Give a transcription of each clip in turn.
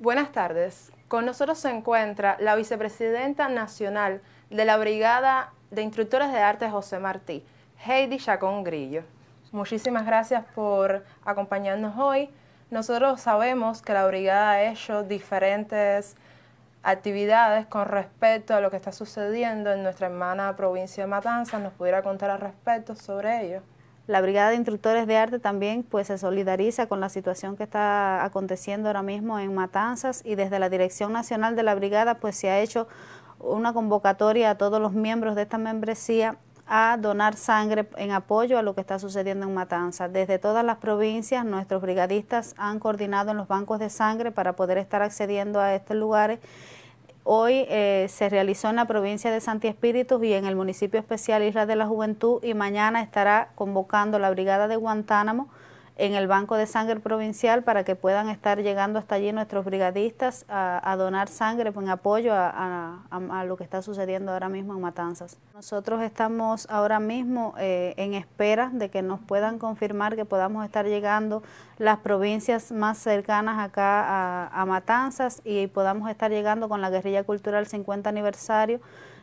Buenas tardes. Con nosotros se encuentra la vicepresidenta nacional de la Brigada de Instructores de Arte José Martí, Heidi Chacón Grillo. Muchísimas gracias por acompañarnos hoy. Nosotros sabemos que la brigada ha hecho diferentes actividades con respecto a lo que está sucediendo en nuestra hermana provincia de Matanzas. ¿Nos pudiera contar al respecto sobre ello? La Brigada de Instructores de Arte también pues, se solidariza con la situación que está aconteciendo ahora mismo en Matanzas y desde la Dirección Nacional de la Brigada pues, se ha hecho una convocatoria a todos los miembros de esta membresía a donar sangre en apoyo a lo que está sucediendo en Matanzas. Desde todas las provincias, nuestros brigadistas han coordinado en los bancos de sangre para poder estar accediendo a estos lugares Hoy eh, se realizó en la provincia de Santi Espíritus y en el municipio especial Isla de la Juventud y mañana estará convocando la Brigada de Guantánamo en el Banco de Sangre Provincial para que puedan estar llegando hasta allí nuestros brigadistas a, donar sangre en apoyo a, lo que está sucediendo ahora mismo en Matanzas. Nosotros estamos ahora mismo eh, en espera de que nos puedan confirmar que podamos estar llegando las provincias más cercanas acá a Matanzas y podamos estar llegando con la guerrilla cultural 50 aniversario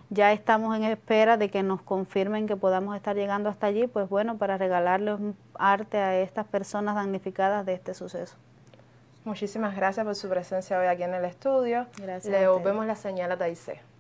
ya estamos en espera de que nos confirmen que podamos estar llegando hasta allí, pues bueno, para un arte a estas personas damnificadas de este suceso. Muchísimas gracias por su presencia hoy aquí en el estudio. Gracias. Le volvemos la señal a Taizé.